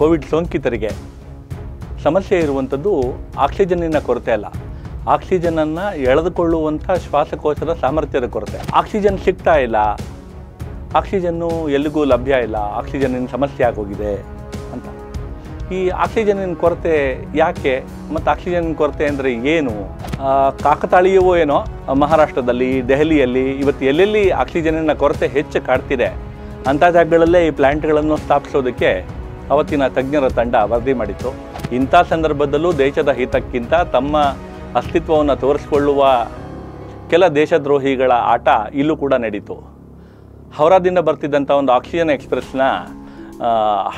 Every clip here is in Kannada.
ಕೋವಿಡ್ ಸೋಂಕಿತರಿಗೆ ಸಮಸ್ಯೆ ಇರುವಂಥದ್ದು ಆಕ್ಸಿಜನ್ನಿನ ಕೊರತೆ ಅಲ್ಲ ಆಕ್ಸಿಜನನ್ನು ಎಳೆದುಕೊಳ್ಳುವಂಥ ಶ್ವಾಸಕೋಶದ ಸಾಮರ್ಥ್ಯದ ಕೊರತೆ ಆಕ್ಸಿಜನ್ ಸಿಗ್ತಾ ಇಲ್ಲ ಆಕ್ಸಿಜನ್ನು ಎಲ್ಲಿಗೂ ಲಭ್ಯ ಇಲ್ಲ ಆಕ್ಸಿಜನ್ನಿನ ಸಮಸ್ಯೆ ಆಗೋಗಿದೆ ಅಂತ ಈ ಆಕ್ಸಿಜನ್ನಿನ ಕೊರತೆ ಯಾಕೆ ಮತ್ತು ಆಕ್ಸಿಜನ್ ಕೊರತೆ ಅಂದರೆ ಏನು ಕಾಕತಾಳೀಯವೋ ಏನೋ ಮಹಾರಾಷ್ಟ್ರದಲ್ಲಿ ದೆಹಲಿಯಲ್ಲಿ ಇವತ್ತು ಎಲ್ಲೆಲ್ಲಿ ಆಕ್ಸಿಜನ್ನಿನ ಕೊರತೆ ಹೆಚ್ಚು ಕಾಡ್ತಿದೆ ಅಂಥ ಜಾಗಗಳಲ್ಲೇ ಈ ಪ್ಲ್ಯಾಂಟ್ಗಳನ್ನು ಸ್ಥಾಪಿಸೋದಕ್ಕೆ ಅವತ್ತಿನ ತಜ್ಞರ ತಂಡ ವರದಿ ಮಾಡಿತ್ತು ಇಂಥ ಸಂದರ್ಭದಲ್ಲೂ ದೇಶದ ಹಿತಕ್ಕಿಂತ ತಮ್ಮ ಅಸ್ತಿತ್ವವನ್ನು ತೋರಿಸಿಕೊಳ್ಳುವ ಕೆಲ ದೇಶದ್ರೋಹಿಗಳ ಆಟ ಇಲ್ಲೂ ಕೂಡ ನಡೀತು ಹೌರಾದಿಂದ ಬರ್ತಿದ್ದಂಥ ಒಂದು ಆಕ್ಸಿಜನ್ ಎಕ್ಸ್ಪ್ರೆಸ್ನ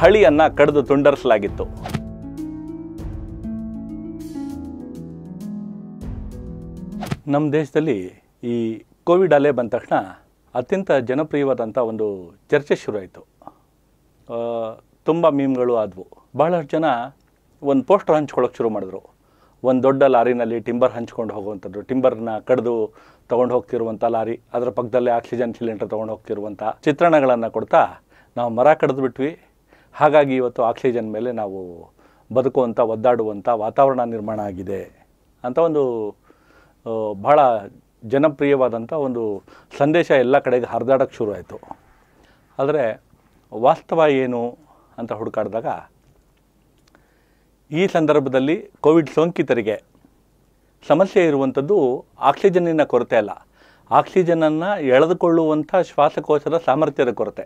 ಹಳಿಯನ್ನು ಕಡಿದು ತುಂಡರಿಸಲಾಗಿತ್ತು ನಮ್ಮ ದೇಶದಲ್ಲಿ ಈ ಕೋವಿಡ್ ಅಲೆ ಬಂದ ತಕ್ಷಣ ಅತ್ಯಂತ ಜನಪ್ರಿಯವಾದಂಥ ಒಂದು ಚರ್ಚೆ ಶುರುವಾಯಿತು ತುಂಬ ಮೀಮ್ಗಳು ಆದವು ಬಹಳಷ್ಟು ಜನ ಒಂದು ಪೋಸ್ಟರ್ ಹಂಚ್ಕೊಳ್ಳೋಕೆ ಶುರು ಮಾಡಿದ್ರು ಒಂದು ದೊಡ್ಡ ಲಾರಿನಲ್ಲಿ ಟಿಂಬರ್ ಹಂಚ್ಕೊಂಡು ಹೋಗುವಂಥದ್ದು ಟಿಂಬರ್ನ ಕಡಿದು ತೊಗೊಂಡು ಹೋಗ್ತಿರುವಂಥ ಲಾರಿ ಅದರ ಪಕ್ಕದಲ್ಲೇ ಆಕ್ಸಿಜನ್ ಸಿಲಿಂಡರ್ ತೊಗೊಂಡು ಹೋಗ್ತಿರುವಂಥ ಚಿತ್ರಣಗಳನ್ನು ಕೊಡ್ತಾ ನಾವು ಮರ ಕಡಿದು ಬಿಟ್ವಿ ಹಾಗಾಗಿ ಇವತ್ತು ಆಕ್ಸಿಜನ್ ಮೇಲೆ ನಾವು ಬದುಕುವಂಥ ಒದ್ದಾಡುವಂಥ ವಾತಾವರಣ ನಿರ್ಮಾಣ ಆಗಿದೆ ಅಂತ ಒಂದು ಬಹಳ ಜನಪ್ರಿಯವಾದಂಥ ಒಂದು ಸಂದೇಶ ಎಲ್ಲ ಕಡೆಗೆ ಹರಿದಾಡೋಕ್ಕೆ ಶುರು ಆಯಿತು ಆದರೆ ವಾಸ್ತವ ಏನು ಅಂತ ಹುಡುಕಾಡಿದಾಗ ಈ ಸಂದರ್ಭದಲ್ಲಿ ಕೋವಿಡ್ ಸೋಂಕಿತರಿಗೆ ಸಮಸ್ಯೆ ಇರುವಂಥದ್ದು ಆಕ್ಸಿಜನ್ನಿನ ಕೊರತೆ ಅಲ್ಲ ಆಕ್ಸಿಜನನ್ನು ಎಳೆದುಕೊಳ್ಳುವಂಥ ಶ್ವಾಸಕೋಶದ ಸಾಮರ್ಥ್ಯದ ಕೊರತೆ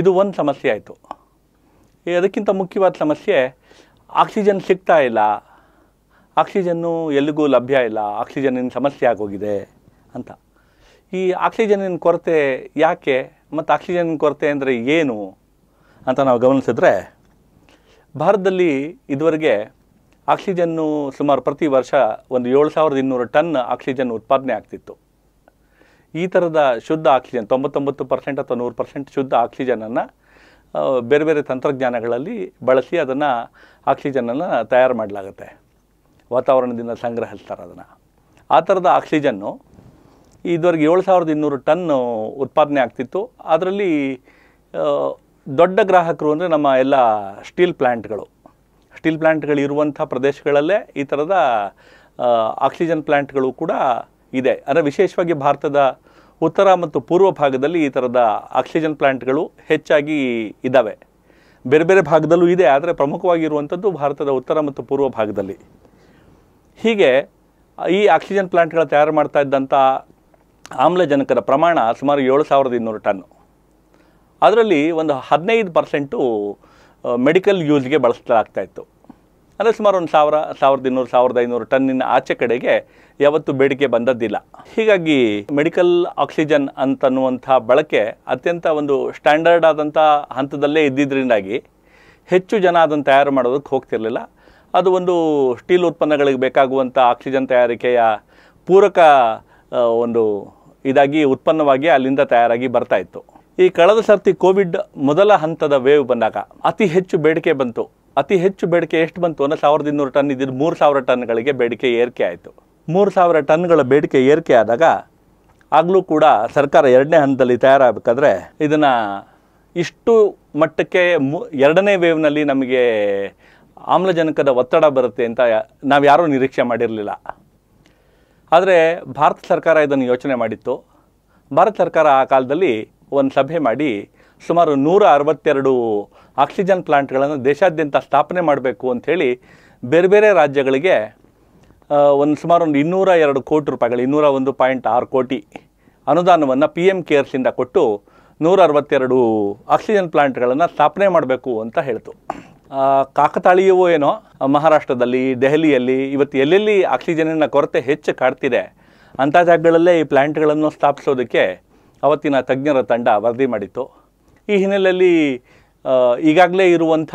ಇದು ಒಂದು ಸಮಸ್ಯೆ ಆಯಿತು ಅದಕ್ಕಿಂತ ಮುಖ್ಯವಾದ ಸಮಸ್ಯೆ ಆಕ್ಸಿಜನ್ ಸಿಗ್ತಾ ಇಲ್ಲ ಆಕ್ಸಿಜನ್ನು ಎಲ್ಲಿಗೂ ಲಭ್ಯ ಇಲ್ಲ ಆಕ್ಸಿಜನ್ನಿನ ಸಮಸ್ಯೆ ಆಗೋಗಿದೆ ಅಂತ ಈ ಆಕ್ಸಿಜನ್ನಿನ ಕೊರತೆ ಯಾಕೆ ಮತ್ತು ಆಕ್ಸಿಜನ್ ಕೊರತೆ ಅಂದರೆ ಏನು ಅಂತ ನಾವು ಗಮನಿಸಿದ್ರೆ ಭಾರತದಲ್ಲಿ ಇದುವರೆಗೆ ಆಕ್ಸಿಜನ್ನು ಸುಮಾರು ಪ್ರತಿ ವರ್ಷ ಒಂದು ಏಳು ಸಾವಿರದ ಇನ್ನೂರು ಟನ್ ಆಕ್ಸಿಜನ್ ಉತ್ಪಾದನೆ ಆಗ್ತಿತ್ತು ಈ ಥರದ ಶುದ್ಧ ಆಕ್ಸಿಜನ್ ತೊಂಬತ್ತೊಂಬತ್ತು ಪರ್ಸೆಂಟ್ ಅಥವಾ ನೂರು ಪರ್ಸೆಂಟ್ ಶುದ್ಧ ಆಕ್ಸಿಜನನ್ನು ಬೇರೆ ಬೇರೆ ತಂತ್ರಜ್ಞಾನಗಳಲ್ಲಿ ಬಳಸಿ ಅದನ್ನು ಆಕ್ಸಿಜನನ್ನು ತಯಾರು ಮಾಡಲಾಗುತ್ತೆ ವಾತಾವರಣದಿಂದ ಸಂಗ್ರಹಿಸ್ತಾರೆ ಅದನ್ನು ಆ ಥರದ ಆಕ್ಸಿಜನ್ನು ಇದುವರೆಗೆ ಏಳು ಸಾವಿರದ ಇನ್ನೂರು ಟನ್ನು ಉತ್ಪಾದನೆ ಆಗ್ತಿತ್ತು ಅದರಲ್ಲಿ ದೊಡ್ಡ ಗ್ರಾಹಕರು ಅಂದರೆ ನಮ್ಮ ಎಲ್ಲ ಸ್ಟೀಲ್ ಪ್ಲ್ಯಾಂಟ್ಗಳು ಸ್ಟೀಲ್ ಪ್ಲ್ಯಾಂಟ್ಗಳು ಇರುವಂಥ ಪ್ರದೇಶಗಳಲ್ಲೇ ಈ ಥರದ ಆಕ್ಸಿಜನ್ ಪ್ಲ್ಯಾಂಟ್ಗಳು ಕೂಡ ಇದೆ ಅಂದರೆ ವಿಶೇಷವಾಗಿ ಭಾರತದ ಉತ್ತರ ಮತ್ತು ಪೂರ್ವ ಭಾಗದಲ್ಲಿ ಈ ಥರದ ಆಕ್ಸಿಜನ್ ಪ್ಲ್ಯಾಂಟ್ಗಳು ಹೆಚ್ಚಾಗಿ ಇದ್ದಾವೆ ಬೇರೆ ಬೇರೆ ಭಾಗದಲ್ಲೂ ಇದೆ ಆದರೆ ಪ್ರಮುಖವಾಗಿರುವಂಥದ್ದು ಭಾರತದ ಉತ್ತರ ಮತ್ತು ಪೂರ್ವ ಭಾಗದಲ್ಲಿ ಹೀಗೆ ಈ ಆಕ್ಸಿಜನ್ ಪ್ಲ್ಯಾಂಟ್ಗಳು ತಯಾರು ಮಾಡ್ತಾ ಇದ್ದಂಥ ಆಮ್ಲಜನಕದ ಪ್ರಮಾಣ ಸುಮಾರು ಏಳು ಸಾವಿರದ ಇನ್ನೂರು ಟನ್ನು ಅದರಲ್ಲಿ ಒಂದು ಹದಿನೈದು ಪರ್ಸೆಂಟು ಮೆಡಿಕಲ್ ಯೂಸ್ಗೆ ಬಳಸಲಾಗ್ತಾ ಇತ್ತು ಅಂದರೆ ಸುಮಾರು ಒಂದು ಸಾವಿರ ಸಾವಿರದ ಇನ್ನೂರು ಸಾವಿರದ ಐನೂರು ಟನ್ನಿನ ಆಚೆ ಕಡೆಗೆ ಯಾವತ್ತೂ ಬೇಡಿಕೆ ಬಂದದ್ದಿಲ್ಲ ಹೀಗಾಗಿ ಮೆಡಿಕಲ್ ಆಕ್ಸಿಜನ್ ಅಂತನ್ನುವಂಥ ಬಳಕೆ ಅತ್ಯಂತ ಒಂದು ಸ್ಟ್ಯಾಂಡರ್ಡ್ ಆದಂಥ ಹಂತದಲ್ಲೇ ಇದ್ದಿದ್ದರಿಂದಾಗಿ ಹೆಚ್ಚು ಜನ ಅದನ್ನು ತಯಾರು ಮಾಡೋದಕ್ಕೆ ಹೋಗ್ತಿರಲಿಲ್ಲ ಅದು ಒಂದು ಸ್ಟೀಲ್ ಉತ್ಪನ್ನಗಳಿಗೆ ಬೇಕಾಗುವಂಥ ಆಕ್ಸಿಜನ್ ತಯಾರಿಕೆಯ ಪೂರಕ ಒಂದು ಇದಾಗಿ ಉತ್ಪನ್ನವಾಗಿ ಅಲ್ಲಿಂದ ತಯಾರಾಗಿ ಬರ್ತಾ ಇತ್ತು ಈ ಕಳೆದ ಸರ್ತಿ ಕೋವಿಡ್ ಮೊದಲ ಹಂತದ ವೇವ್ ಬಂದಾಗ ಅತಿ ಹೆಚ್ಚು ಬೇಡಿಕೆ ಬಂತು ಅತಿ ಹೆಚ್ಚು ಬೇಡಿಕೆ ಎಷ್ಟು ಬಂತು ಅಂದರೆ ಸಾವಿರದ ಇನ್ನೂರು ಟನ್ ಇದ್ದಿದ್ದು ಮೂರು ಸಾವಿರ ಟನ್ಗಳಿಗೆ ಬೇಡಿಕೆ ಏರಿಕೆ ಆಯಿತು ಮೂರು ಸಾವಿರ ಟನ್ಗಳ ಬೇಡಿಕೆ ಏರಿಕೆ ಆದಾಗ ಆಗಲೂ ಕೂಡ ಸರ್ಕಾರ ಎರಡನೇ ಹಂತದಲ್ಲಿ ತಯಾರಾಗಬೇಕಾದ್ರೆ ಇದನ್ನು ಇಷ್ಟು ಮಟ್ಟಕ್ಕೆ ಮು ಎರಡನೇ ವೇವ್ನಲ್ಲಿ ನಮಗೆ ಆಮ್ಲಜನಕದ ಒತ್ತಡ ಬರುತ್ತೆ ಅಂತ ನಾವು ಯಾರೂ ನಿರೀಕ್ಷೆ ಮಾಡಿರಲಿಲ್ಲ ಆದರೆ ಭಾರತ ಸರ್ಕಾರ ಇದನ್ನು ಯೋಚನೆ ಮಾಡಿತ್ತು ಭಾರತ ಸರ್ಕಾರ ಆ ಕಾಲದಲ್ಲಿ ಒಂದು ಸಭೆ ಮಾಡಿ ಸುಮಾರು ನೂರ ಅರವತ್ತೆರಡು ಆಕ್ಸಿಜನ್ ಪ್ಲಾಂಟ್ಗಳನ್ನು ದೇಶಾದ್ಯಂತ ಸ್ಥಾಪನೆ ಮಾಡಬೇಕು ಅಂಥೇಳಿ ಬೇರೆ ಬೇರೆ ರಾಜ್ಯಗಳಿಗೆ ಒಂದು ಸುಮಾರು ಒಂದು ಇನ್ನೂರ ಎರಡು ಕೋಟಿ ರೂಪಾಯಿಗಳು ಇನ್ನೂರ ಒಂದು ಪಾಯಿಂಟ್ ಆರು ಕೋಟಿ ಅನುದಾನವನ್ನು ಪಿ ಎಮ್ ಕೇರ್ಸಿಂದ ಕೊಟ್ಟು ನೂರ ಅರವತ್ತೆರಡು ಆಕ್ಸಿಜನ್ ಪ್ಲಾಂಟ್ಗಳನ್ನು ಸ್ಥಾಪನೆ ಮಾಡಬೇಕು ಅಂತ ಹೇಳ್ತು ಕಾಕತಾಳೀಯವೂ ಏನೋ ಮಹಾರಾಷ್ಟ್ರದಲ್ಲಿ ದೆಹಲಿಯಲ್ಲಿ ಇವತ್ತು ಎಲ್ಲೆಲ್ಲಿ ಆಕ್ಸಿಜನ್ನ ಕೊರತೆ ಹೆಚ್ಚು ಕಾಡ್ತಿದೆ ಅಂಥ ಜಾಗಗಳಲ್ಲೇ ಈ ಪ್ಲ್ಯಾಂಟ್ಗಳನ್ನು ಸ್ಥಾಪಿಸೋದಕ್ಕೆ ಅವತ್ತಿನ ತಜ್ಞರ ತಂಡ ವರದಿ ಮಾಡಿತ್ತು ಈ ಹಿನ್ನೆಲೆಯಲ್ಲಿ ಈಗಾಗಲೇ ಇರುವಂಥ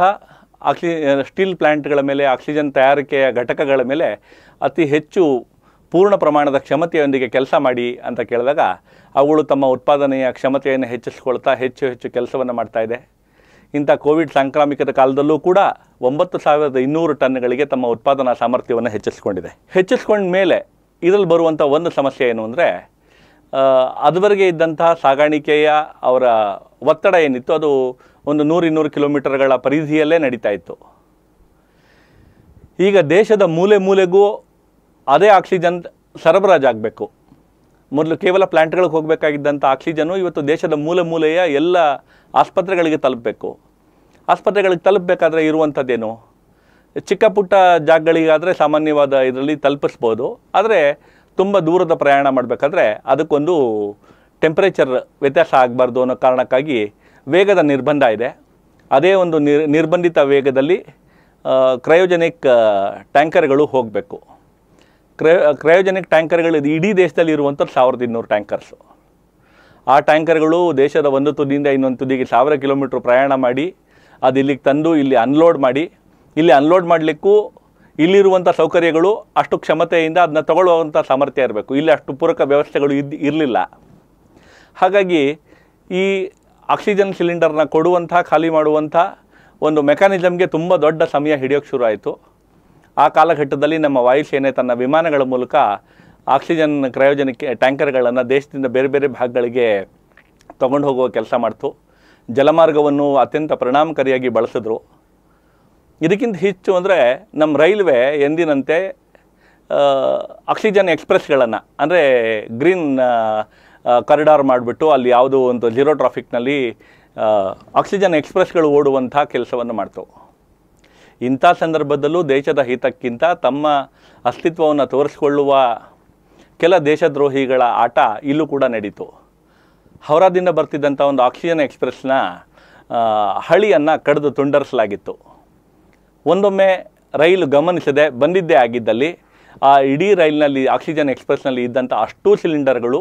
ಆಕ್ಸಿ ಸ್ಟೀಲ್ ಪ್ಲ್ಯಾಂಟ್ಗಳ ಮೇಲೆ ಆಕ್ಸಿಜನ್ ತಯಾರಿಕೆಯ ಘಟಕಗಳ ಮೇಲೆ ಅತಿ ಹೆಚ್ಚು ಪೂರ್ಣ ಪ್ರಮಾಣದ ಕ್ಷಮತೆಯೊಂದಿಗೆ ಕೆಲಸ ಮಾಡಿ ಅಂತ ಕೇಳಿದಾಗ ಅವುಗಳು ತಮ್ಮ ಉತ್ಪಾದನೆಯ ಕ್ಷಮತೆಯನ್ನು ಹೆಚ್ಚಿಸ್ಕೊಳ್ತಾ ಹೆಚ್ಚು ಹೆಚ್ಚು ಕೆಲಸವನ್ನು ಮಾಡ್ತಾ ಇದೆ ಇಂಥ ಕೋವಿಡ್ ಸಾಂಕ್ರಾಮಿಕದ ಕಾಲದಲ್ಲೂ ಕೂಡ ಒಂಬತ್ತು ಸಾವಿರದ ಇನ್ನೂರು ಟನ್ಗಳಿಗೆ ತಮ್ಮ ಉತ್ಪಾದನಾ ಸಾಮರ್ಥ್ಯವನ್ನು ಹೆಚ್ಚಿಸ್ಕೊಂಡಿದೆ ಹೆಚ್ಚಿಸ್ಕೊಂಡ ಮೇಲೆ ಇದರಲ್ಲಿ ಬರುವಂಥ ಒಂದು ಸಮಸ್ಯೆ ಏನು ಅಂದರೆ ಅದುವರೆಗೆ ಇದ್ದಂತಹ ಸಾಗಾಣಿಕೆಯ ಅವರ ಒತ್ತಡ ಏನಿತ್ತು ಅದು ಒಂದು ನೂರು ಇನ್ನೂರು ಕಿಲೋಮೀಟರ್ಗಳ ಪರಿಧಿಯಲ್ಲೇ ನಡೀತಾ ಇತ್ತು ಈಗ ದೇಶದ ಮೂಲೆ ಮೂಲೆಗೂ ಅದೇ ಆಕ್ಸಿಜನ್ ಆಗಬೇಕು ಮೊದಲು ಕೇವಲ ಪ್ಲ್ಯಾಂಟ್ಗಳಿಗೆ ಹೋಗಬೇಕಾಗಿದ್ದಂಥ ಆಕ್ಸಿಜನ್ನು ಇವತ್ತು ದೇಶದ ಮೂಲೆ ಮೂಲೆಯ ಎಲ್ಲ ಆಸ್ಪತ್ರೆಗಳಿಗೆ ತಲುಪಬೇಕು ಆಸ್ಪತ್ರೆಗಳಿಗೆ ತಲುಪಬೇಕಾದ್ರೆ ಇರುವಂಥದ್ದೇನು ಚಿಕ್ಕ ಪುಟ್ಟ ಜಾಗಗಳಿಗಾದರೆ ಸಾಮಾನ್ಯವಾದ ಇದರಲ್ಲಿ ತಲುಪಿಸ್ಬೋದು ಆದರೆ ತುಂಬ ದೂರದ ಪ್ರಯಾಣ ಮಾಡಬೇಕಾದ್ರೆ ಅದಕ್ಕೊಂದು ಟೆಂಪ್ರೇಚರ್ ವ್ಯತ್ಯಾಸ ಆಗಬಾರ್ದು ಅನ್ನೋ ಕಾರಣಕ್ಕಾಗಿ ವೇಗದ ನಿರ್ಬಂಧ ಇದೆ ಅದೇ ಒಂದು ನಿರ್ ನಿರ್ಬಂಧಿತ ವೇಗದಲ್ಲಿ ಕ್ರಯೋಜೆನಿಕ್ ಟ್ಯಾಂಕರ್ಗಳು ಹೋಗಬೇಕು ಕ್ರಯೋ ಕ್ರಯೋಜೆನಿಕ್ ಟ್ಯಾಂಕರ್ಗಳು ಇಡೀ ದೇಶದಲ್ಲಿ ಇರುವಂಥದ್ದು ಸಾವಿರದ ಇನ್ನೂರು ಟ್ಯಾಂಕರ್ಸು ಆ ಟ್ಯಾಂಕರ್ಗಳು ದೇಶದ ಒಂದು ತುದಿಯಿಂದ ಇನ್ನೊಂದು ತುದಿಗೆ ಸಾವಿರ ಕಿಲೋಮೀಟ್ರ್ ಪ್ರಯಾಣ ಮಾಡಿ ಅದು ಇಲ್ಲಿಗೆ ತಂದು ಇಲ್ಲಿ ಅನ್ಲೋಡ್ ಮಾಡಿ ಇಲ್ಲಿ ಅನ್ಲೋಡ್ ಮಾಡಲಿಕ್ಕೂ ಇಲ್ಲಿರುವಂಥ ಸೌಕರ್ಯಗಳು ಅಷ್ಟು ಕ್ಷಮತೆಯಿಂದ ಅದನ್ನ ತಗೊಳ್ಳುವಂಥ ಸಾಮರ್ಥ್ಯ ಇರಬೇಕು ಇಲ್ಲಿ ಅಷ್ಟು ಪೂರಕ ವ್ಯವಸ್ಥೆಗಳು ಇದ್ದು ಇರಲಿಲ್ಲ ಹಾಗಾಗಿ ಈ ಆಕ್ಸಿಜನ್ ಸಿಲಿಂಡರ್ನ ಕೊಡುವಂಥ ಖಾಲಿ ಮಾಡುವಂಥ ಒಂದು ಮೆಕ್ಯಾನಿಸಮ್ಗೆ ತುಂಬ ದೊಡ್ಡ ಸಮಯ ಹಿಡಿಯೋಕ್ಕೆ ಶುರು ಆಯಿತು ಆ ಕಾಲಘಟ್ಟದಲ್ಲಿ ನಮ್ಮ ವಾಯುಸೇನೆ ತನ್ನ ವಿಮಾನಗಳ ಮೂಲಕ ಆಕ್ಸಿಜನ್ ಕ್ರಯೋಜನಕ್ಕೆ ಟ್ಯಾಂಕರ್ಗಳನ್ನು ದೇಶದಿಂದ ಬೇರೆ ಬೇರೆ ಭಾಗಗಳಿಗೆ ತಗೊಂಡು ಹೋಗುವ ಕೆಲಸ ಮಾಡ್ತು ಜಲಮಾರ್ಗವನ್ನು ಅತ್ಯಂತ ಪರಿಣಾಮಕಾರಿಯಾಗಿ ಬಳಸಿದ್ರು ಇದಕ್ಕಿಂತ ಹೆಚ್ಚು ಅಂದರೆ ನಮ್ಮ ರೈಲ್ವೆ ಎಂದಿನಂತೆ ಆಕ್ಸಿಜನ್ ಎಕ್ಸ್ಪ್ರೆಸ್ಗಳನ್ನು ಅಂದರೆ ಗ್ರೀನ್ ಕಾರಿಡಾರ್ ಮಾಡಿಬಿಟ್ಟು ಅಲ್ಲಿ ಯಾವುದೋ ಒಂದು ಜೀರೋ ಟ್ರಾಫಿಕ್ನಲ್ಲಿ ಆಕ್ಸಿಜನ್ ಎಕ್ಸ್ಪ್ರೆಸ್ಗಳು ಓಡುವಂಥ ಕೆಲಸವನ್ನು ಮಾಡ್ತು ಇಂಥ ಸಂದರ್ಭದಲ್ಲೂ ದೇಶದ ಹಿತಕ್ಕಿಂತ ತಮ್ಮ ಅಸ್ತಿತ್ವವನ್ನು ತೋರಿಸಿಕೊಳ್ಳುವ ಕೆಲ ದೇಶದ್ರೋಹಿಗಳ ಆಟ ಇಲ್ಲೂ ಕೂಡ ನಡೀತು ಹೌರಾದಿಂದ ಬರ್ತಿದ್ದಂಥ ಒಂದು ಆಕ್ಸಿಜನ್ ಎಕ್ಸ್ಪ್ರೆಸ್ನ ಹಳಿಯನ್ನು ಕಡಿದು ತುಂಡರಿಸಲಾಗಿತ್ತು ಒಂದೊಮ್ಮೆ ರೈಲು ಗಮನಿಸದೆ ಬಂದಿದ್ದೇ ಆಗಿದ್ದಲ್ಲಿ ಆ ಇಡೀ ರೈಲಿನಲ್ಲಿ ಆಕ್ಸಿಜನ್ ಎಕ್ಸ್ಪ್ರೆಸ್ನಲ್ಲಿ ಇದ್ದಂಥ ಅಷ್ಟೂ ಸಿಲಿಂಡರ್ಗಳು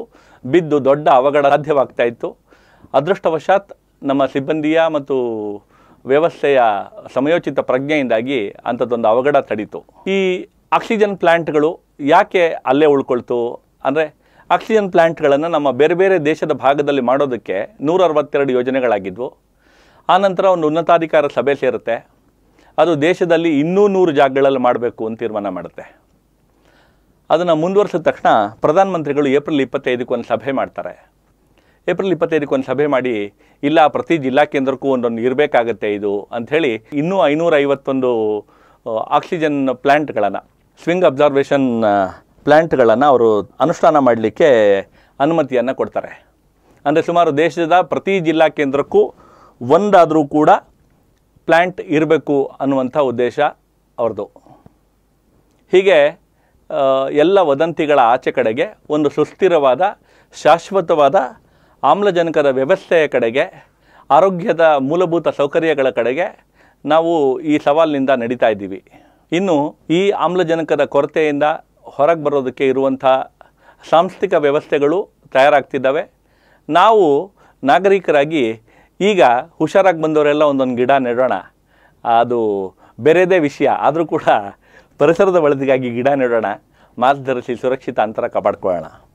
ಬಿದ್ದು ದೊಡ್ಡ ಅವಘಡ ಸಾಧ್ಯವಾಗ್ತಾ ಇತ್ತು ಅದೃಷ್ಟವಶಾತ್ ನಮ್ಮ ಸಿಬ್ಬಂದಿಯ ಮತ್ತು ವ್ಯವಸ್ಥೆಯ ಸಮಯೋಚಿತ ಪ್ರಜ್ಞೆಯಿಂದಾಗಿ ಅಂಥದ್ದೊಂದು ಅವಘಡ ತಡೀತು ಈ ಆಕ್ಸಿಜನ್ ಪ್ಲ್ಯಾಂಟ್ಗಳು ಯಾಕೆ ಅಲ್ಲೇ ಉಳ್ಕೊಳ್ತು ಅಂದರೆ ಆಕ್ಸಿಜನ್ ಪ್ಲ್ಯಾಂಟ್ಗಳನ್ನು ನಮ್ಮ ಬೇರೆ ಬೇರೆ ದೇಶದ ಭಾಗದಲ್ಲಿ ಮಾಡೋದಕ್ಕೆ ನೂರ ಅರವತ್ತೆರಡು ಯೋಜನೆಗಳಾಗಿದ್ವು ಆನಂತರ ಒಂದು ಉನ್ನತಾಧಿಕಾರ ಸಭೆ ಸೇರುತ್ತೆ ಅದು ದೇಶದಲ್ಲಿ ಇನ್ನೂ ನೂರು ಜಾಗಗಳಲ್ಲಿ ಮಾಡಬೇಕು ಅಂತ ತೀರ್ಮಾನ ಮಾಡುತ್ತೆ ಅದನ್ನು ಮುಂದುವರಿಸಿದ ತಕ್ಷಣ ಪ್ರಧಾನಮಂತ್ರಿಗಳು ಏಪ್ರಿಲ್ ಇಪ್ಪತ್ತೈದಕ್ಕೆ ಒಂದು ಸಭೆ ಮಾಡ್ತಾರೆ ಏಪ್ರಿಲ್ ಇಪ್ಪತ್ತೈದಕ್ಕೆ ಒಂದು ಸಭೆ ಮಾಡಿ ಇಲ್ಲ ಪ್ರತಿ ಜಿಲ್ಲಾ ಕೇಂದ್ರಕ್ಕೂ ಒಂದೊಂದು ಇರಬೇಕಾಗತ್ತೆ ಇದು ಅಂಥೇಳಿ ಇನ್ನೂ ಐನೂರ ಐವತ್ತೊಂದು ಆಕ್ಸಿಜನ್ ಪ್ಲ್ಯಾಂಟ್ಗಳನ್ನು ಸ್ವಿಂಗ್ ಅಬ್ಸರ್ವೇಷನ್ ಪ್ಲ್ಯಾಂಟ್ಗಳನ್ನು ಅವರು ಅನುಷ್ಠಾನ ಮಾಡಲಿಕ್ಕೆ ಅನುಮತಿಯನ್ನು ಕೊಡ್ತಾರೆ ಅಂದರೆ ಸುಮಾರು ದೇಶದ ಪ್ರತಿ ಜಿಲ್ಲಾ ಕೇಂದ್ರಕ್ಕೂ ಒಂದಾದರೂ ಕೂಡ ಪ್ಲ್ಯಾಂಟ್ ಇರಬೇಕು ಅನ್ನುವಂಥ ಉದ್ದೇಶ ಅವ್ರದ್ದು ಹೀಗೆ ಎಲ್ಲ ವದಂತಿಗಳ ಆಚೆ ಕಡೆಗೆ ಒಂದು ಸುಸ್ಥಿರವಾದ ಶಾಶ್ವತವಾದ ಆಮ್ಲಜನಕದ ವ್ಯವಸ್ಥೆಯ ಕಡೆಗೆ ಆರೋಗ್ಯದ ಮೂಲಭೂತ ಸೌಕರ್ಯಗಳ ಕಡೆಗೆ ನಾವು ಈ ಸವಾಲಿನಿಂದ ನಡೀತಾ ಇದ್ದೀವಿ ಇನ್ನು ಈ ಆಮ್ಲಜನಕದ ಕೊರತೆಯಿಂದ ಹೊರಗೆ ಬರೋದಕ್ಕೆ ಇರುವಂಥ ಸಾಂಸ್ಥಿಕ ವ್ಯವಸ್ಥೆಗಳು ತಯಾರಾಗ್ತಿದ್ದಾವೆ ನಾವು ನಾಗರಿಕರಾಗಿ ಈಗ ಹುಷಾರಾಗಿ ಬಂದವರೆಲ್ಲ ಒಂದೊಂದು ಗಿಡ ನೆಡೋಣ ಅದು ಬೇರೆದೇ ವಿಷಯ ಆದರೂ ಕೂಡ ಪರಿಸರದ ಬಳದಿಗಾಗಿ ಗಿಡ ನೆಡೋಣ ಮಾಸ್ಕ್ ಧರಿಸಿ ಸುರಕ್ಷಿತ ಅಂತರ ಕಾಪಾಡ್ಕೊಳ್ಳೋಣ